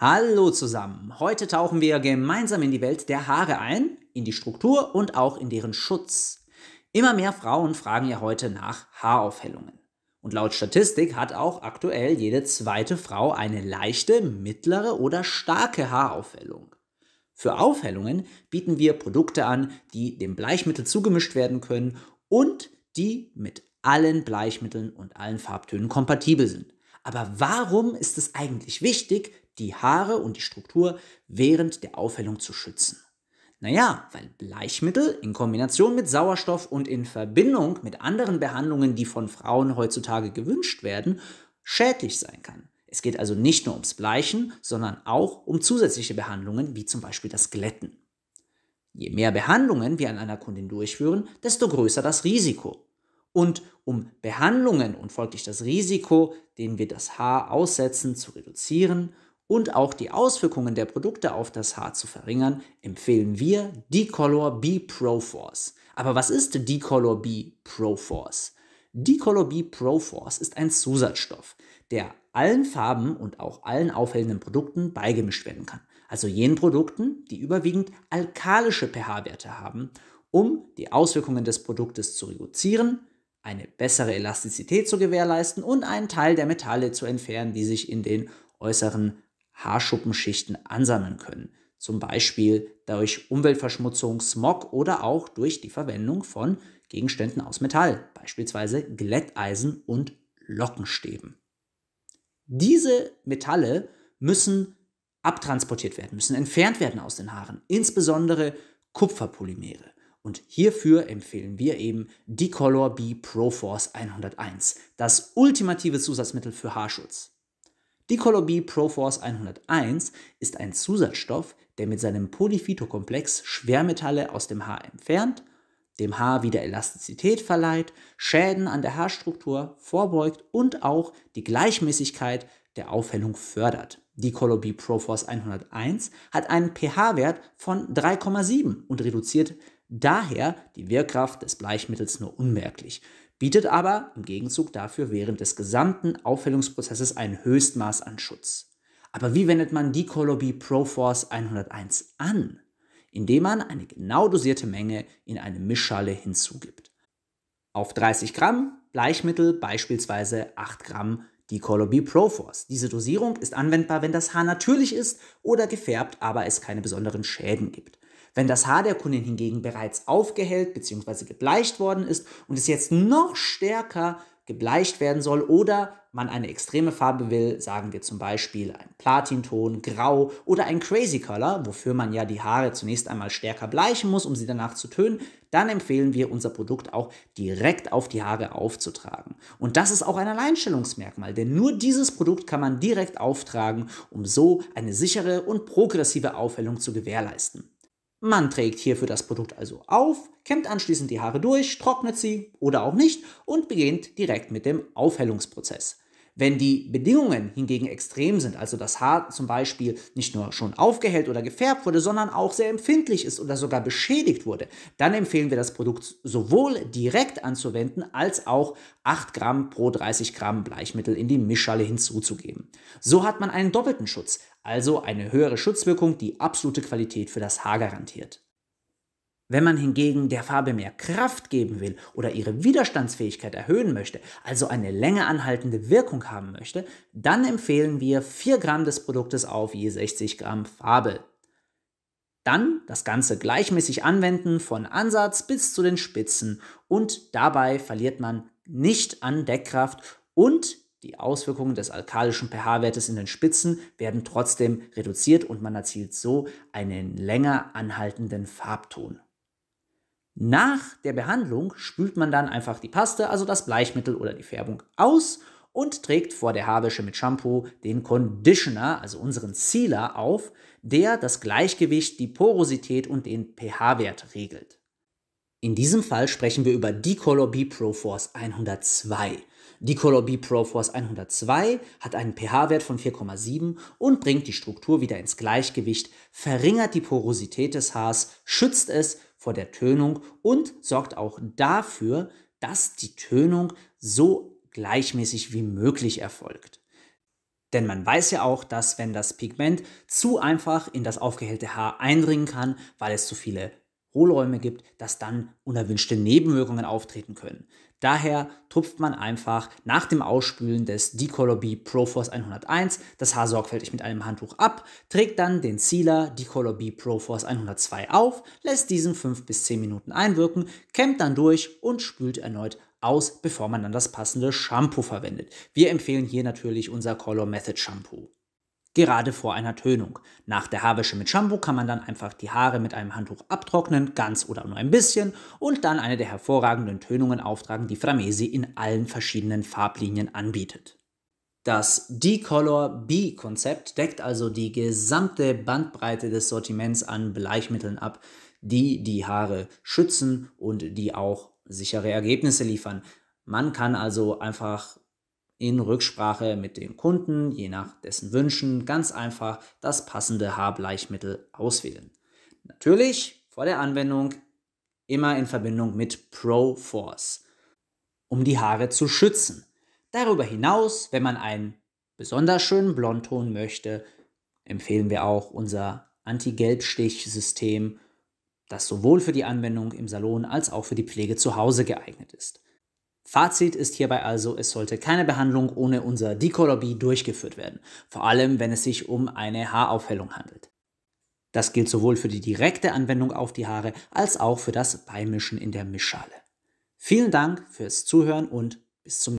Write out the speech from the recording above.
Hallo zusammen! Heute tauchen wir gemeinsam in die Welt der Haare ein, in die Struktur und auch in deren Schutz. Immer mehr Frauen fragen ja heute nach Haaraufhellungen. Und laut Statistik hat auch aktuell jede zweite Frau eine leichte, mittlere oder starke Haaraufhellung. Für Aufhellungen bieten wir Produkte an, die dem Bleichmittel zugemischt werden können und die mit allen Bleichmitteln und allen Farbtönen kompatibel sind. Aber warum ist es eigentlich wichtig, die Haare und die Struktur während der Aufhellung zu schützen. Naja, weil Bleichmittel in Kombination mit Sauerstoff und in Verbindung mit anderen Behandlungen, die von Frauen heutzutage gewünscht werden, schädlich sein kann. Es geht also nicht nur ums Bleichen, sondern auch um zusätzliche Behandlungen wie zum Beispiel das Glätten. Je mehr Behandlungen wir an einer Kundin durchführen, desto größer das Risiko. Und um Behandlungen und folglich das Risiko, dem wir das Haar aussetzen, zu reduzieren, und auch die Auswirkungen der Produkte auf das Haar zu verringern, empfehlen wir Decolor B Pro Force. Aber was ist Decolor B Pro Force? Decolor B Pro Force ist ein Zusatzstoff, der allen Farben und auch allen aufhellenden Produkten beigemischt werden kann. Also jenen Produkten, die überwiegend alkalische pH-Werte haben, um die Auswirkungen des Produktes zu reduzieren, eine bessere Elastizität zu gewährleisten und einen Teil der Metalle zu entfernen, die sich in den äußeren Haarschuppenschichten ansammeln können, zum Beispiel durch Umweltverschmutzung, Smog oder auch durch die Verwendung von Gegenständen aus Metall, beispielsweise Glätteisen und Lockenstäben. Diese Metalle müssen abtransportiert werden, müssen entfernt werden aus den Haaren, insbesondere Kupferpolymere. Und hierfür empfehlen wir eben Decolor B Pro Force 101, das ultimative Zusatzmittel für Haarschutz. Dicolobie Proforce 101 ist ein Zusatzstoff, der mit seinem Polyphytokomplex Schwermetalle aus dem Haar entfernt, dem Haar wieder Elastizität verleiht, Schäden an der Haarstruktur vorbeugt und auch die Gleichmäßigkeit der Aufhellung fördert. Die Colobee Proforce 101 hat einen pH-Wert von 3,7 und reduziert daher die Wirkkraft des Bleichmittels nur unmerklich bietet aber im Gegenzug dafür während des gesamten Aufhellungsprozesses ein Höchstmaß an Schutz. Aber wie wendet man die Colobee Proforce 101 an? Indem man eine genau dosierte Menge in eine Mischschale hinzugibt. Auf 30 Gramm Bleichmittel beispielsweise 8 Gramm Dicolobee Proforce. Diese Dosierung ist anwendbar, wenn das Haar natürlich ist oder gefärbt, aber es keine besonderen Schäden gibt. Wenn das Haar der Kundin hingegen bereits aufgehellt bzw. gebleicht worden ist und es jetzt noch stärker gebleicht werden soll oder man eine extreme Farbe will, sagen wir zum Beispiel ein Platinton, Grau oder ein Crazy Color, wofür man ja die Haare zunächst einmal stärker bleichen muss, um sie danach zu tönen, dann empfehlen wir unser Produkt auch direkt auf die Haare aufzutragen. Und das ist auch ein Alleinstellungsmerkmal, denn nur dieses Produkt kann man direkt auftragen, um so eine sichere und progressive Aufhellung zu gewährleisten. Man trägt hierfür das Produkt also auf, kämmt anschließend die Haare durch, trocknet sie oder auch nicht und beginnt direkt mit dem Aufhellungsprozess. Wenn die Bedingungen hingegen extrem sind, also das Haar zum Beispiel nicht nur schon aufgehellt oder gefärbt wurde, sondern auch sehr empfindlich ist oder sogar beschädigt wurde, dann empfehlen wir das Produkt sowohl direkt anzuwenden als auch 8 Gramm pro 30 Gramm Bleichmittel in die Mischschale hinzuzugeben. So hat man einen doppelten Schutz, also eine höhere Schutzwirkung, die absolute Qualität für das Haar garantiert. Wenn man hingegen der Farbe mehr Kraft geben will oder ihre Widerstandsfähigkeit erhöhen möchte, also eine länger anhaltende Wirkung haben möchte, dann empfehlen wir 4 Gramm des Produktes auf je 60 Gramm Farbe. Dann das Ganze gleichmäßig anwenden von Ansatz bis zu den Spitzen und dabei verliert man nicht an Deckkraft und die Auswirkungen des alkalischen pH-Wertes in den Spitzen werden trotzdem reduziert und man erzielt so einen länger anhaltenden Farbton. Nach der Behandlung spült man dann einfach die Paste, also das Bleichmittel oder die Färbung aus und trägt vor der Haarwäsche mit Shampoo den Conditioner, also unseren Sealer, auf, der das Gleichgewicht, die Porosität und den pH-Wert regelt. In diesem Fall sprechen wir über Decolor B Proforce 102. Decolor B Proforce 102 hat einen pH-Wert von 4,7 und bringt die Struktur wieder ins Gleichgewicht, verringert die Porosität des Haars, schützt es vor der Tönung und sorgt auch dafür, dass die Tönung so gleichmäßig wie möglich erfolgt. Denn man weiß ja auch, dass wenn das Pigment zu einfach in das aufgehellte Haar eindringen kann, weil es zu viele Hohlräume gibt, dass dann unerwünschte Nebenwirkungen auftreten können. Daher tupft man einfach nach dem Ausspülen des Decolorbee B Proforce 101 das Haar sorgfältig mit einem Handtuch ab, trägt dann den Sealer Decolorbee B Proforce 102 auf, lässt diesen 5 bis 10 Minuten einwirken, kämmt dann durch und spült erneut aus, bevor man dann das passende Shampoo verwendet. Wir empfehlen hier natürlich unser Color Method Shampoo gerade vor einer Tönung. Nach der Haarwäsche mit Shampoo kann man dann einfach die Haare mit einem Handtuch abtrocknen, ganz oder nur ein bisschen, und dann eine der hervorragenden Tönungen auftragen, die Framesi in allen verschiedenen Farblinien anbietet. Das Decolor B-Konzept deckt also die gesamte Bandbreite des Sortiments an Bleichmitteln ab, die die Haare schützen und die auch sichere Ergebnisse liefern. Man kann also einfach in Rücksprache mit dem Kunden, je nach dessen Wünschen, ganz einfach das passende Haarbleichmittel auswählen. Natürlich vor der Anwendung immer in Verbindung mit ProForce, um die Haare zu schützen. Darüber hinaus, wenn man einen besonders schönen Blondton möchte, empfehlen wir auch unser Anti-Gelbstich-System, das sowohl für die Anwendung im Salon als auch für die Pflege zu Hause geeignet ist. Fazit ist hierbei also, es sollte keine Behandlung ohne unser Dikolobie durchgeführt werden, vor allem wenn es sich um eine Haaraufhellung handelt. Das gilt sowohl für die direkte Anwendung auf die Haare als auch für das Beimischen in der Mischschale. Vielen Dank fürs Zuhören und bis zum nächsten Mal.